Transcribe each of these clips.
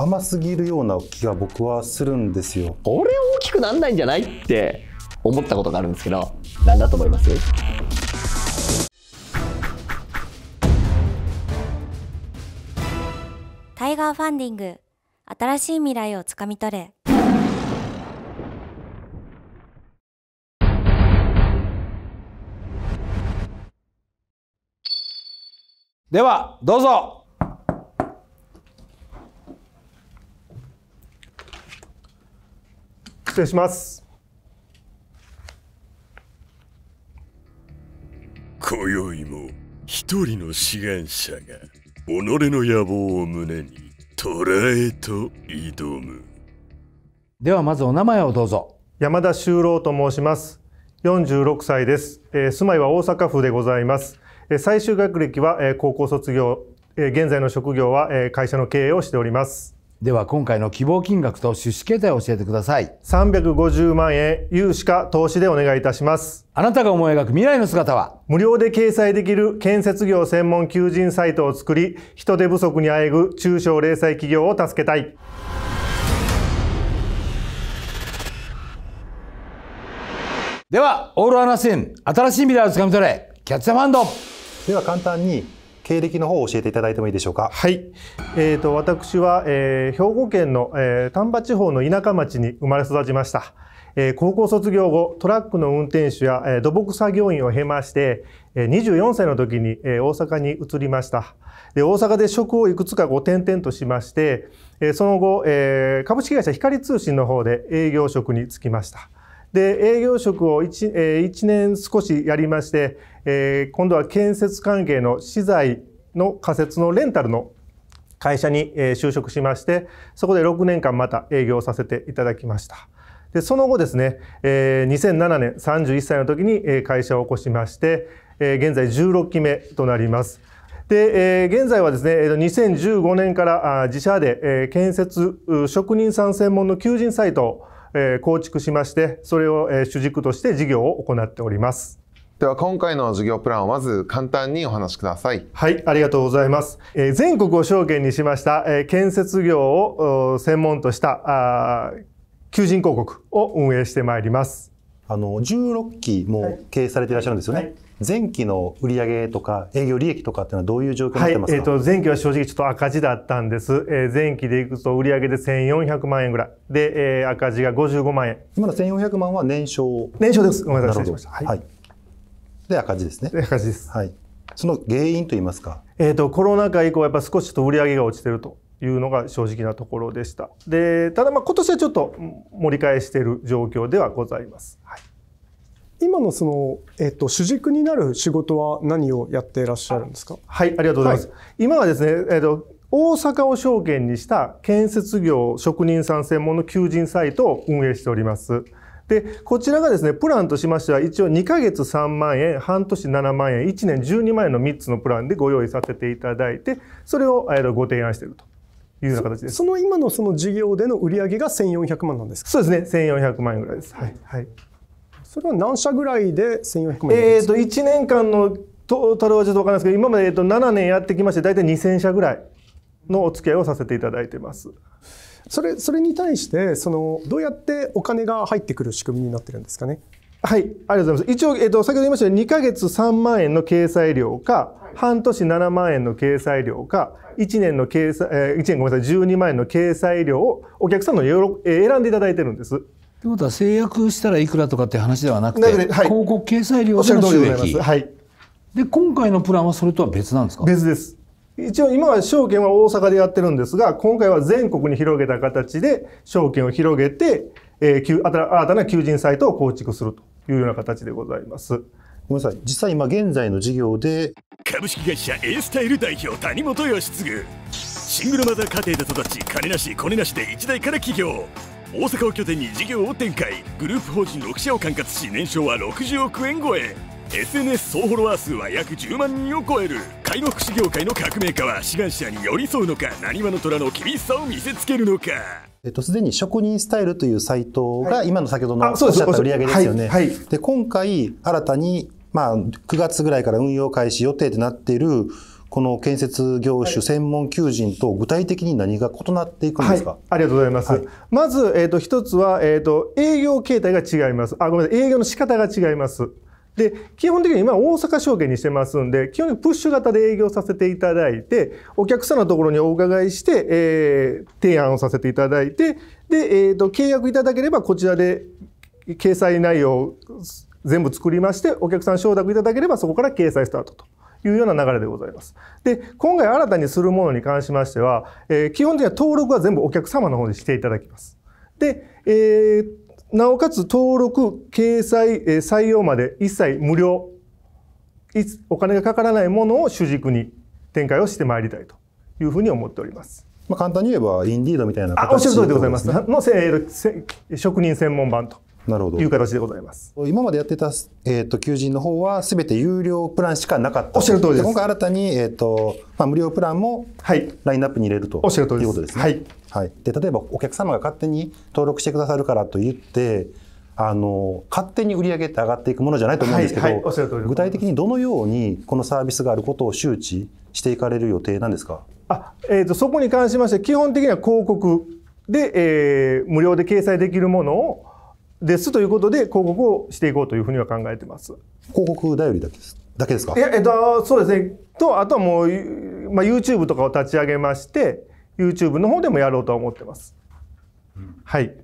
甘すぎるような気が僕はするんですよこれ大きくなんないんじゃないって思ったことがあるんですけど何だと思いますタイガーファンディング新しい未来をつかみ取れではどうぞ失礼します今宵も一人の志願者が己の野望を胸に捉えと挑むではまずお名前をどうぞ山田修郎と申します46歳です、え住まいは大阪府でございます、え最終学歴は、え高校卒業、え現在の職業は、え会社の経営をしておりますでは今回の希望金額と出資形態を教えてください350万円融資か投資でお願いいたしますあなたが思い描く未来の姿は無料で掲載できる建設業専門求人サイトを作り人手不足にあえぐ中小零細企業を助けたいではオールアナシン新しい未来をつかみ取れキャッチャーファンドでは簡単に経歴の方を教えていただいてもいいでしょうか。はい。えっ、ー、と、私は、えー、兵庫県の、えー、丹波地方の田舎町に生まれ育ちました。えー、高校卒業後、トラックの運転手や、えー、土木作業員を経まして、えー、24歳の時に、えー、大阪に移りました。で、大阪で職をいくつかご転々としまして、えー、その後、えー、株式会社光通信の方で営業職に就きました。で、営業職を 1,、1年少しやりまして、今度は建設関係の資材の仮設のレンタルの会社に就職しまして、そこで6年間また営業させていただきました。で、その後ですね、2007年31歳の時に会社を起こしまして、現在16期目となります。で、現在はですね、2015年から自社で建設職人さん専門の求人サイト構築しまして、それを主軸として事業を行っております。では今回の事業プランをまず簡単にお話しください。はい、ありがとうございます。え全国を証券にしました、え建設業を専門としたあ求人広告を運営してまいります。あの16期も経営されていらっしゃるんですよね。はいはい前期の売上とか営業利益とかっていうのはどういう状況になってますか、はい、えっ、ー、と、前期は正直ちょっと赤字だったんです。えー、前期でいくと売上で1400万円ぐらい。で、えー、赤字が55万円。今の1400万は年商年商です。ごめんなさい、失礼しました。はい。で、赤字ですね。で赤字ですね赤字ですはい。その原因といいますか。えっ、ー、と、コロナ禍以降、やっぱ少しと売上が落ちてると。いうのが正直なところでした。で、ただまあ今年はちょっと盛り返している状況ではございます。はい。今のその、えっと、主軸になる仕事は何をやっていらっしゃるんですかはい、ありがとうございます。はい、今はですね、えっと、大阪を証券にした建設業職人さん専門の求人サイトを運営しております。で、こちらがですね、プランとしましては、一応2ヶ月3万円、半年7万円、1年12万円の3つのプランでご用意させていただいて、それをえっとご提案していると。いうような形ですその今のその事業での売り上げが1400万なんですかそうですね、1400万円ぐらいです。はい。はいそれは何社ぐらいで1400万円えっ、ー、と1年間のトータルはちょっと分からないですけど今まで、えー、と7年やってきまして大体2000社ぐらいのお付き合いをさせていただいてます。それそれに対してそのどうやってお金が入ってくる仕組みになってるんですかね。はい、ありがとうございます。一応、えっ、と、先ほど言いましたように、2か月3万円の掲載料か、はい、半年7万円の掲載料か、1年の掲載、えー、1年ごめんなさい、12万円の掲載料をお客さんのよ選んでいただいてるんです。ということは制約したらいくらとかって話ではなくて、はい、広告掲載料での収益はい、で今回のプランはそれとは別なんですか別です一応今は証券は大阪でやってるんですが今回は全国に広げた形で証券を広げて、えー、新たな求人サイトを構築するというような形でございますごめんなさい実際今現在の事業で株式会社 A スタイル代表谷本義次シングルマザー家庭で育ち金なし金なしで一代から起業大阪を拠点に事業を展開グループ法人6社を管轄し年商は60億円超え SNS 総フォロワー数は約10万人を超える介護福祉業界の革命家は志願者に寄り添うのかなにわの虎の厳しさを見せつけるのかえっと、すでに職人スタイルというサイトが、今の先ほどのおっしゃった売り上げですよね。はいはい、で今回、新たに、まあ、9月ぐらいから運用開始予定となっている、この建設業種専門求人と具体的に何が異なっていくんですか、はい、ありがとうございます。はい、まず、えっ、ー、と、一つは、えっ、ー、と、営業形態が違います。あ、ごめんなさい。営業の仕方が違います。で、基本的に今大阪証券にしてますんで、基本的にプッシュ型で営業させていただいて、お客さんのところにお伺いして、えー、提案をさせていただいて、で、えっ、ー、と、契約いただければこちらで掲載内容を全部作りまして、お客さん承諾いただければそこから掲載スタートと。いうような流れでございます。で、今回新たにするものに関しましては、えー、基本的には登録は全部お客様の方にしていただきます。で、えー、なおかつ登録、掲載、え採用まで一切無料、いつお金がかからないものを主軸に展開をしてまいりたいというふうに思っております。まあ、簡単に言えば、インディードみたいな形、ね、あ、おっしゃる通りでございます。の、えー、職人専門版となるほどいう形でございます今までやってた、えーと、求人の方はすべて有料プランしかなかったおっしゃる通りです今回新たに、えーとまあ、無料プランもラインナップに入れると、はい、おっしゃる通りいうことですね、はい、はい、で例えばお客様が勝手に登録してくださるからといってあの勝手に売り上げって上がっていくものじゃないと思うんですけど、はいはい、具体的にどのようにこのサービスがあることを周知していかれる予定なんですかあ、えーと、とそこに関しまして基本的には広告で、えー、無料で掲載できるものをですということで、広告をしていこうというふうには考えてます。広告頼りだけですだけですかいや、えっと、そうですね。と、あとはもう、まあ、YouTube とかを立ち上げまして、YouTube の方でもやろうと思ってます。うん、はい。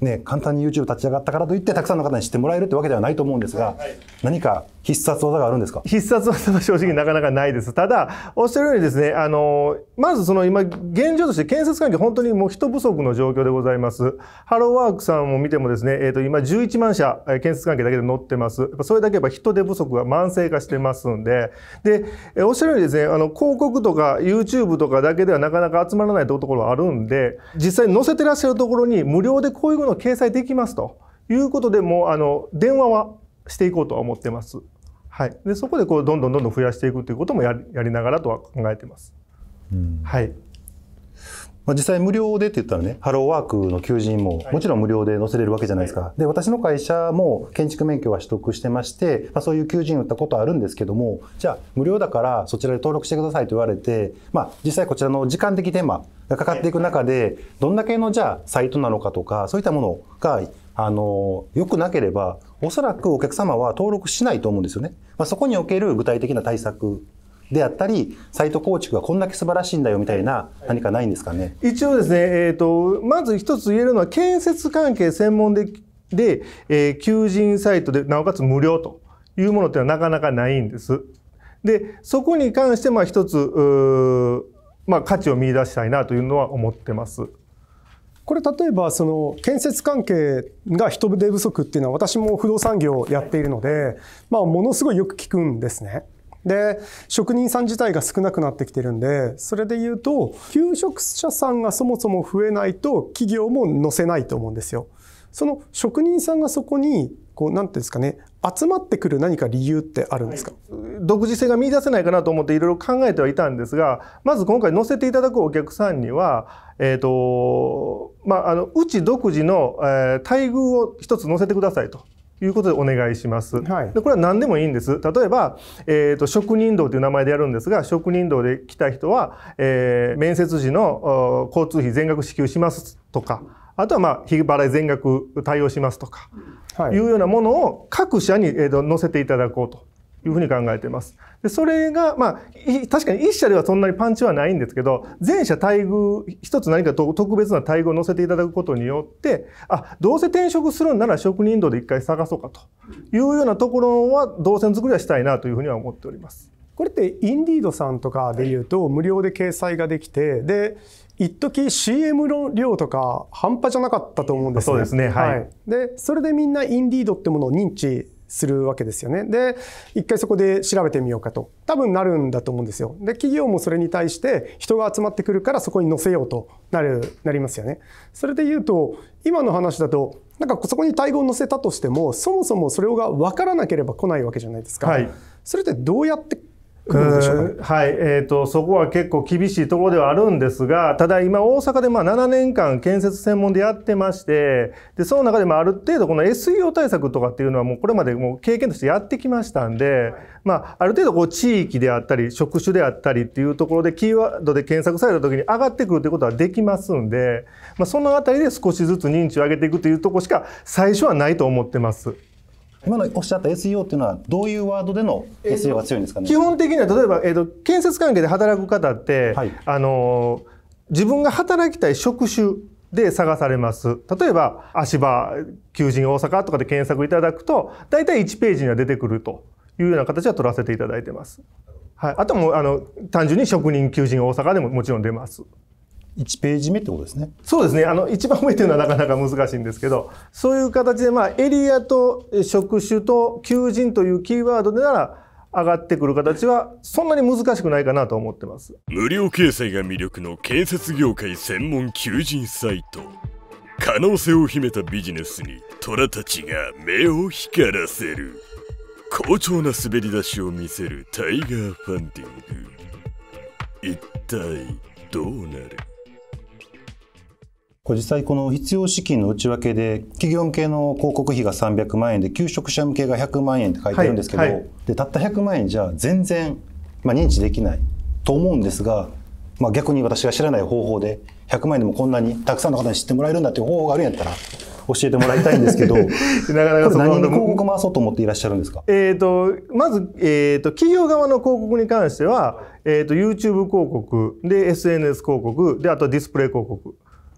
ね、簡単に YouTube 立ち上がったからといってたくさんの方に知ってもらえるってわけではないと思うんですが、はい、何か必殺技があるんですか必殺技は正直なかなかないです。ただ、おっしゃるようにですね、あの、まずその今現状として建設関係本当にもう人不足の状況でございます。ハローワークさんを見てもですね、えっ、ー、と今11万社建設関係だけで載ってます。やっぱそれだけやっぱ人手不足が慢性化してますんで、で、おっしゃるようにですね、あの広告とか YouTube とかだけではなかなか集まらないところはあるんで、実際に載せてらっしゃるところに無料でこういうものを掲載できますということでもうあの電話はしていこうとは思ってます。はい。で、そこでこうどんどんどんどん増やしていくということもやりながらとは考えてます。はい。まあ、実際無料でって言ったらね、ハローワークの求人ももちろん無料で載せれるわけじゃないですか。で、私の会社も建築免許は取得してまして、まあ、そういう求人打ったことあるんですけども、じゃあ無料だからそちらで登録してくださいと言われて、まあ実際こちらの時間的テーマがかかっていく中で、どんだけのじゃあサイトなのかとか、そういったものがあの、良くなければ、おそらくお客様は登録しないと思うんですよね。まあ、そこにおける具体的な対策であったり、サイト構築がこんだけ素晴らしいんだよみたいな、何かないんですかね。一応ですね、えっ、ー、と、まず一つ言えるのは、建設関係専門で、で、えー、求人サイトで、なおかつ無料というものってのはなかなかないんです。で、そこに関して、まあ一つ、まあ価値を見出したいなというのは思ってます。これ例えばその建設関係が人手不足っていうのは私も不動産業をやっているので、まあ、ものすごいよく聞くんですね。で、職人さん自体が少なくなってきてるんで、それで言うと、求職者さんがそもそも増えないと企業も載せないと思うんですよ。その職人さんがそこに、こう、なんていうんですかね、集まってくる何か理由ってあるんですか、はい、独自性が見出せないかなと思っていろいろ考えてはいたんですが、まず今回載せていただくお客さんには、えっ、ー、と、まあ、あの、うち独自の、えー、待遇を一つ載せてくださいと。いうことでお願いします。はい、でこれは何でもいいんです。例えば、えーと、職人道という名前でやるんですが職人道で来た人は、えー、面接時の交通費全額支給しますとかあとは、まあ、日払い全額対応しますとか、はい、いうようなものを各社に、えーと載せていただこうというふうに考えています。でそれが、まあ、確かに一社ではそんなにパンチはないんですけど、全社待遇、一つ何か特別な待遇を載せていただくことによって、あ、どうせ転職するんなら職人道で一回探そうかというようなところは、動線作りはしたいなというふうには思っております。これってインディードさんとかで言うと無料で掲載ができてで一時 CM の量とか半端じゃなかったと思うんですね。そうですね、はい、はい、でそれでみんなインディードってものを認知するわけですよね。で、一回そこで調べてみようかと。多分なるんだと思うんですよ。で、企業もそれに対して人が集まってくるからそこに載せようとなる、なりますよね。それで言うと、今の話だと、なんかそこに対語を載せたとしても、そもそもそれが分からなければ来ないわけじゃないですか。はい、それってどうやってはいえーと、そこは結構厳しいところではあるんですがただ今大阪でまあ7年間建設専門でやってましてでその中でもある程度この SEO 対策とかっていうのはもうこれまでもう経験としてやってきましたんで、まあ、ある程度こう地域であったり職種であったりっていうところでキーワードで検索された時に上がってくるということはできますんで、まあ、その辺りで少しずつ認知を上げていくというとこしか最初はないと思ってます。今のおっしゃった SEO っていうのはどういうワードでの SEO が強いんですかね、えー、基本的には例えば、えーと、建設関係で働く方って、はい、あの自分が働きたい職種で探されます。例えば、足場、求人大阪とかで検索いただくと、大体1ページには出てくるというような形は取らせていただいてます。はい。あとも、あの、単純に職人求人大阪でももちろん出ます。1ページ目ってことですね。そうですね。あの、1番目というのはなかなか難しいんですけど、そういう形で、まあ、エリアと職種と求人というキーワードでなら、上がってくる形はそんなに難しくないかなと思ってます無料掲載が魅力の建設業界専門求人サイト可能性を秘めたビジネスに虎たちが目を光らせる好調な滑り出しを見せるタイガーファンディング一体どうなるこれ実際この必要資金の内訳で企業向けの広告費が300万円で求職者向けが100万円って書いてるんですけど、はいはい、でたった100万円じゃ全然、まあ、認知できないと思うんですが、まあ、逆に私が知らない方法で100万円でもこんなにたくさんの方に知ってもらえるんだっていう方法があるんやったら教えてもらいたいんですけど なかなか何に広告回そうと思っていらっしゃるんですかえっとまず、えーと、企業側の広告に関しては、えーと、と YouTube 広告で SNS 広告であとディスプレイ広告。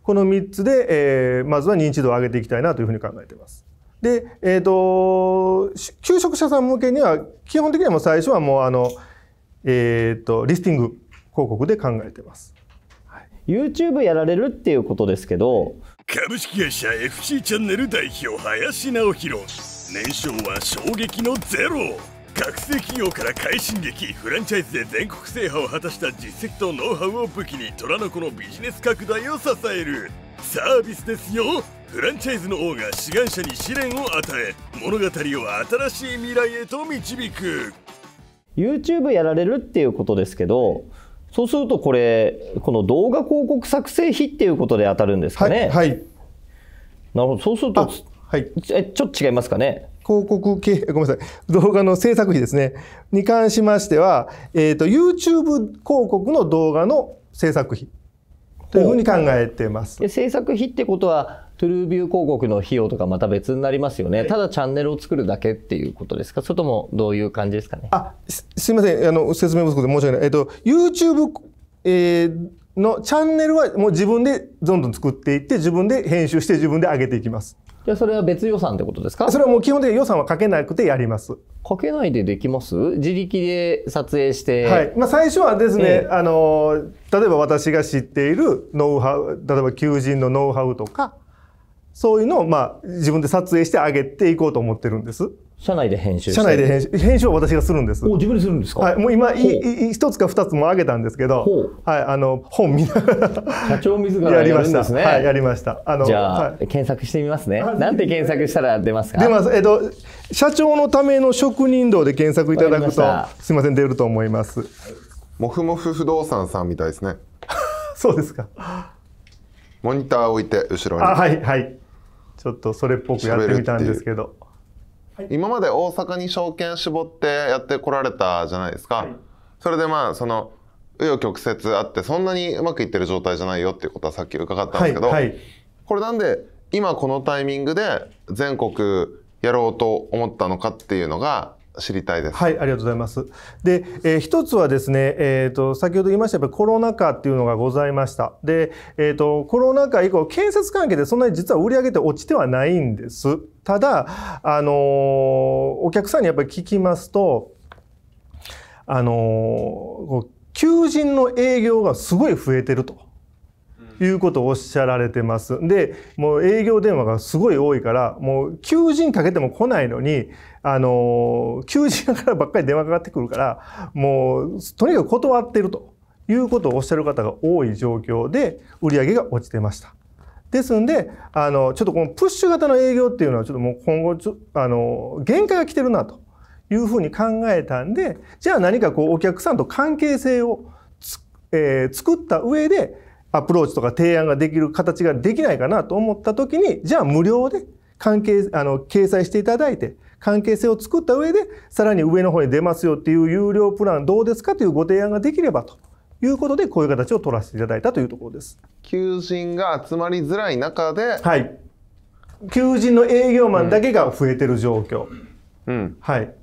この3つで、えー、まずは認知度を上げていきたいなというふうに考えています。で、えっ、ー、と、求職者さん向けには、基本的にはもう最初はもう、あの、えっ、ー、と、リスティング広告で考えてます。YouTube やられるっていうことですけど、株式会社 FC チャンネル代表林直弘年商は衝撃のゼロ学生企業から快進撃フランチャイズで全国制覇を果たした実績とノウハウを武器に虎の子のビジネス拡大を支えるサービスですよフランチャイズの王が志願者に試練を与え物語を新しい未来へと導く YouTube やられるっていうことですけどそうするとこれこの動画広告作成費っていうことで当たるんですかね、はい、はい、なるほどそうするとはい、えちょっと違いますかね広告系、ごめんなさい、動画の制作費ですね、に関しましては、えっ、ー、と、YouTube 広告の動画の制作費というふうに考えてます。制作費ってことは、トゥルービュー広告の費用とかまた別になりますよね、ただチャンネルを作るだけっていうことですか、それともどういう感じですかね。あすすみませんあの、説明不足で申し訳ない、えっと、YouTube、えー、のチャンネルはもう自分でどんどん作っていって、自分で編集して、自分で上げていきます。じゃあそれは別予算ってことですかそれはもう基本的に予算はかけなくてやります。かけないでできます自力で撮影して。はい。まあ最初はですね、えー、あの、例えば私が知っているノウハウ、例えば求人のノウハウとか、そういうのをまあ自分で撮影してあげていこうと思ってるんです。社内で編集社内で編集編集は私がするんです。お自分でするんですか。はい、もう今一つか二つも上げたんですけど、はいあの本見ながら 社長自らやりました、ね、はいやりました。あのじゃあ、はい、検索してみますね。なんて検索したら出ますか。出ます。えっと社長のための職人道で検索いただくとすみません出ると思います。もふもふ不動産さんみたいですね。そうですか。モニター置いて後ろに。はいはい。ちょっとそれっぽくやってみたんですけど。はい、今まで大阪に証券絞ってやってこられたじゃないですか、はい、それでまあその紆余曲折あってそんなにうまくいってる状態じゃないよっていうことはさっき伺ったんですけど、はい、これなんで今このタイミングで全国やろうと思ったのかっていうのが知りたいです。はい、ありがとうございます。で、えー、一つはですね、えっ、ー、と、先ほど言いましたやっぱりコロナ禍っていうのがございました。で、えっ、ー、と、コロナ禍以降、建設関係でそんなに実は売り上げって落ちてはないんです。ただ、あのー、お客さんにやっぱり聞きますと、あの求人の営業がすごい増えてると。いうことをおっしゃられてます。で、もう営業電話がすごい多いから、もう求人かけても来ないのに、あの、求人からばっかり電話かかってくるから、もう、とにかく断ってるということをおっしゃる方が多い状況で、売り上げが落ちてました。ですんで、あの、ちょっとこのプッシュ型の営業っていうのは、ちょっともう今後ちょ、あの、限界が来てるなというふうに考えたんで、じゃあ何かこう、お客さんと関係性を、えー、作った上で、アプローチとか提案ができる形ができないかなと思った時に、じゃあ無料で関係、あの、掲載していただいて、関係性を作った上で、さらに上の方に出ますよっていう有料プランどうですかというご提案ができればということで、こういう形を取らせていただいたというところです。求人が集まりづらい中で、はい。求人の営業マンだけが増えてる状況。うん。はい。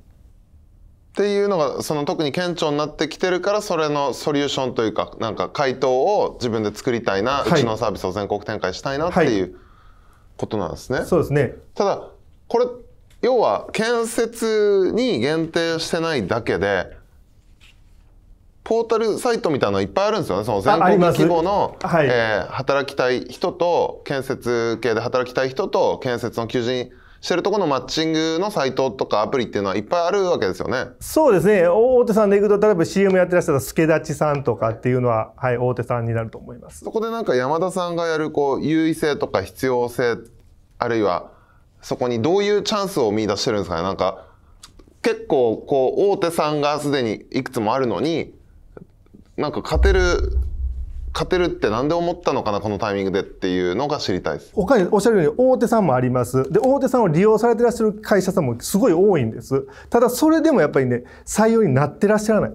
っていうのがその特に顕著になってきてるからそれのソリューションというかなんか回答を自分で作りたいな、はい、うちのサービスを全国展開したいなっていうことなんですね。はい、そうですねただこれ要は建設に限定してないだけでポータルサイトみたいなのいっぱいあるんですよね。その全国規模の、はい、えー、働きたい人と建設系で働きたい人と建設の求人してるとこのマッチングのサイトとかアプリっていうのはいっぱいあるわけですよね。そうですね。大手さんでいくと、例えば CM やってらっしゃった助立さんとかっていうのは、はい、大手さんになると思います。そこでなんか山田さんがやる、こう、優位性とか必要性、あるいは、そこにどういうチャンスを見出してるんですかね。なんか、結構、こう、大手さんがすでにいくつもあるのに、なんか勝てる勝てるって何で思ったのかなこのタイミングでっていうのが知りたいですおかおっしゃるように大手さんもありますで大手さんを利用されてらっしゃる会社さんもすごい多いんですただそれでもやっぱりね採用になってらっしゃらない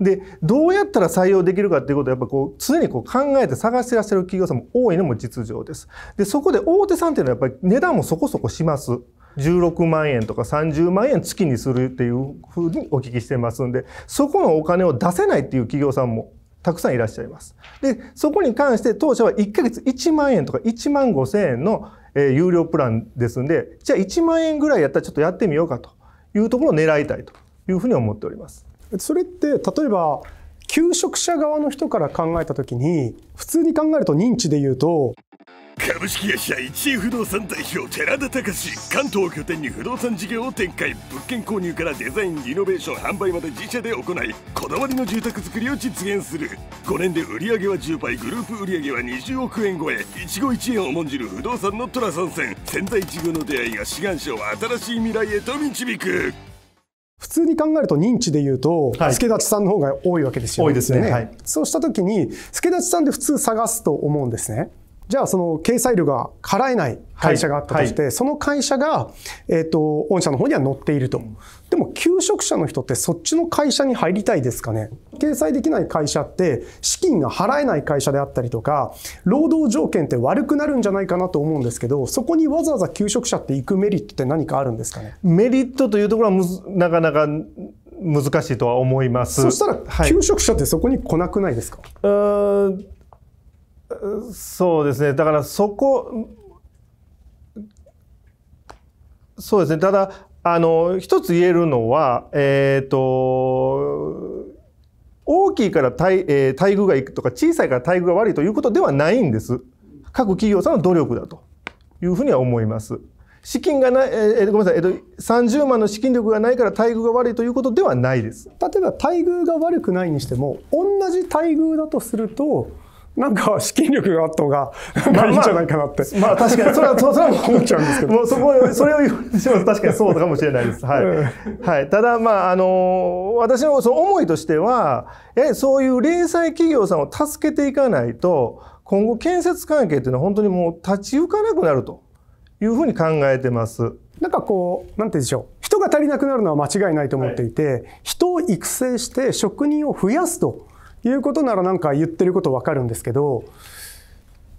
でどうやったら採用できるかっていうことをやっぱこう常にこう考えて探してらっしゃる企業さんも多いのも実情ですでそこで大手さんっていうのはやっぱり値段もそこそこします16万円とか30万円月にするっていうふうにお聞きしてますんでそこのお金を出せないっていう企業さんもたくさんいらっしゃいます。で、そこに関して当社は1ヶ月1万円とか1万5千円の、え有料プランですんで、じゃあ1万円ぐらいやったらちょっとやってみようかというところを狙いたいというふうに思っております。それって例えば求職者側の人から考えた時に普通に考えると認知で言うと株式会社一不動産代表寺田隆関東を拠点に不動産事業を展開物件購入からデザインリノベーション販売まで自社で行いこだわりの住宅作りを実現する5年で売上は10倍グループ売上は20億円超え一期一会を重んじる不動産の虎参戦潜在一遇の出会いが志願者を新しい未来へと導く普通に考えると認知で言うと、はい、助立さんの方が多いわけですよね。多いですね。はい、そうした時に、助立さんで普通探すと思うんですね。じゃあその掲載料が払えない会社があったとして、はい、その会社が、えっ、ー、と、御社の方には載っていると。でも、求職者の人ってそっちの会社に入りたいですかね掲載できない会社って、資金が払えない会社であったりとか、労働条件って悪くなるんじゃないかなと思うんですけど、そこにわざわざ求職者って行くメリットって何かあるんですかねメリットというところはなかなか難しいとは思います。そしたら、求職者ってそこに来なくないですか、はい、うんそうですねだからそこそうですねただあの一つ言えるのはえっ、ー、と大きいから待,、えー、待遇がいくとか小さいから待遇が悪いということではないんです各企業さんの努力だというふうには思います。資金がない、えー、ごめんなさい、えっ、ー、と、30万の資金力がないから待遇が悪いということではないです。例えば待遇が悪くないにしても同じ待遇だとするとなんか資金力があった方が、まあ、いいんじゃないかなって。まあ、まあ、確かに、それは、それは思っちゃうんですけど。もうそこ、それを言わてしまうと確かにそうかもしれないです。はい。はい。ただ、まあ、あの、私のその思いとしては、え、そういう零細企業さんを助けていかないと、今後建設関係っていうのは本当にもう立ち行かなくなるというふうに考えてます。なんかこう、なんて言うんでしょう。人が足りなくなるのは間違いないと思っていて、はい、人を育成して職人を増やすということならなんか言ってることわかるんですけど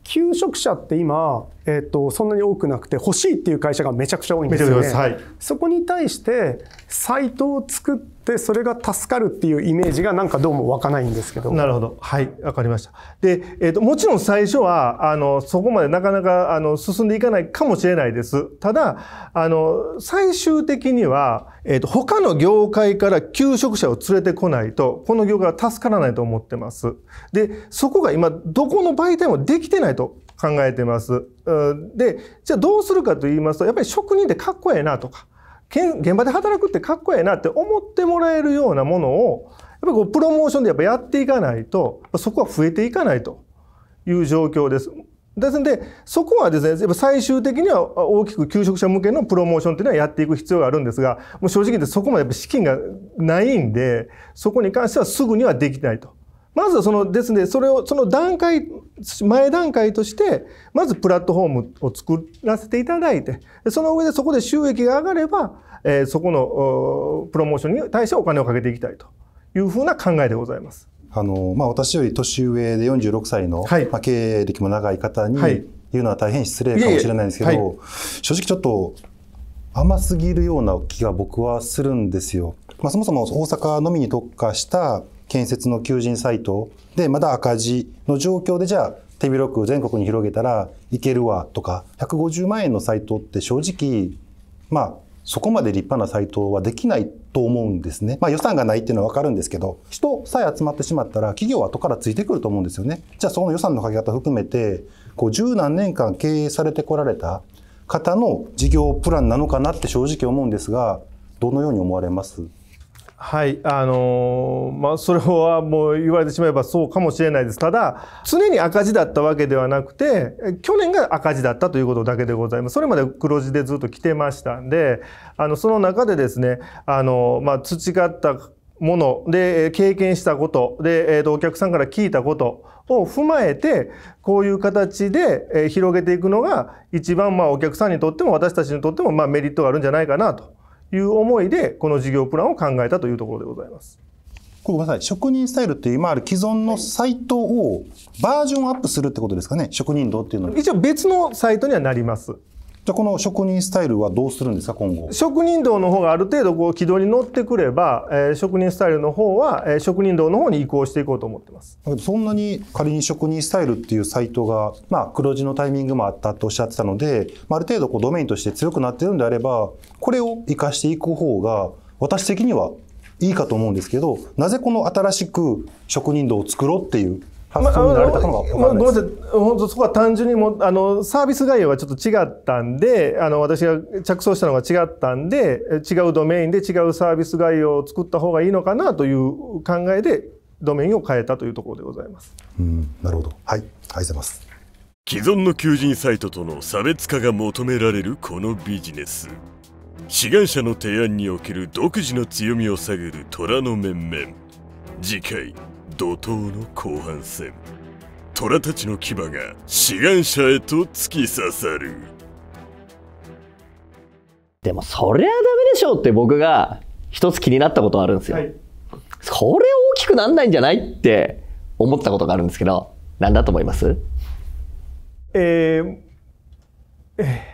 求職者って今、えーと、とそんなに多くなくて欲しいっていう会社がめちゃくちゃ多いんですよね。はい、そこに対してサイトを作っでそれが助かるっていうイメージがなんかどうも湧かないんですけどなるほどはいわかりましたで、えーと、もちろん最初はあのそこまでなかなかあの進んでいかないかもしれないですただあの最終的には、えーと、と他の業界から求職者を連れてこないとこの業界は助からないと思ってますでそこが今どこの媒体もできてないと考えてますでじゃあどうするかと言いますとやっぱり職人ってかっこええなとか現場で働くってかっこええなって思ってもらえるようなものをやっぱこうプロモーションでやっぱやっていかないとそこは増えていかないという状況です。ですのでそこはですねやっぱ最終的には大きく求職者向けのプロモーションというのはやっていく必要があるんですがもう正直言ってそこまでやっぱ資金がないんでそこに関してはすぐにはできないと。まずそのですねそれをその段階前段階としてまずプラットフォームを作らせていただいてその上でそこで収益が上がれば、えー、そこのプロモーションに対してお金をかけていきたいというふうな考えでございます。あのまあ、私より年上で46歳の、はい、まあ、経営歴も長い方に言うのは大変失礼かもしれないんですけど、はいはい、正直ちょっと甘すぎるような気が僕はするんですよ。まあ、そもそも大阪のみに特化した建設の求人サイトで、まだ赤字の状況で、じゃあ、手広く全国に広げたらいけるわとか、150万円のサイトって正直、まあ、そこまで立派なサイトはできないと思うんですね。まあ予算がないっていうのはわかるんですけど、人さえ集まってしまったら企業は後からついてくると思うんですよね。じゃあその予算のかけ方含めて、こう十何年間経営されてこられた方の事業プランなのかなって正直思うんですが、どのように思われますはい、あのー、まあ、それはもう言われてしまえばそうかもしれないです。ただ、常に赤字だったわけではなくて、去年が赤字だったということだけでございます。それまで黒字でずっと来てましたんで、あの、その中でですね、あの、まあ、培ったもので、経験したこと、で、えっ、と、お客さんから聞いたことを踏まえて、こういう形で広げていくのが、一番、まあ、お客さんにとっても私たちにとっても、まあ、メリットがあるんじゃないかなと。いう思いで、この事業プランを考えたというところでございます。ごめんなさい。職人スタイルって今ある既存のサイトをバージョンアップするってことですかね。職人道っていうのは。一応別のサイトにはなります。じゃこの職人スタイルはどうするんですか今後職人道の方がある程度こう軌道に乗ってくれば、えー、職人スタイルの方は、えー、職人道の方に移行していこうと思ってますだけどそんなに仮に職人スタイルっていうサイトが、まあ、黒字のタイミングもあったとおっしゃってたので、まあ、ある程度こうドメインとして強くなってるんであればこれを活かしていく方が私的にはいいかと思うんですけどなぜこの新しく職人道を作ろうっていう発想になれたかもまあ、ごめんなさい本当そこは単純にもあのサービス概要がちょっと違ったんであの私が着想したのが違ったんで違うドメインで違うサービス概要を作った方がいいのかなという考えでドメインを変えたというところでございます。うんなるほどはいあります既存の求人サイトとの差別化が求められるこのビジネス志願者の提案における独自の強みを探る虎の面々次回怒涛の後半戦虎たちの牙が志願者へと突き刺さるでもそりゃダメでしょうって僕が一つ気になったことあるんですよ、はい、それ大きくなんないんじゃないって思ったことがあるんですけど何だと思いますえー、えー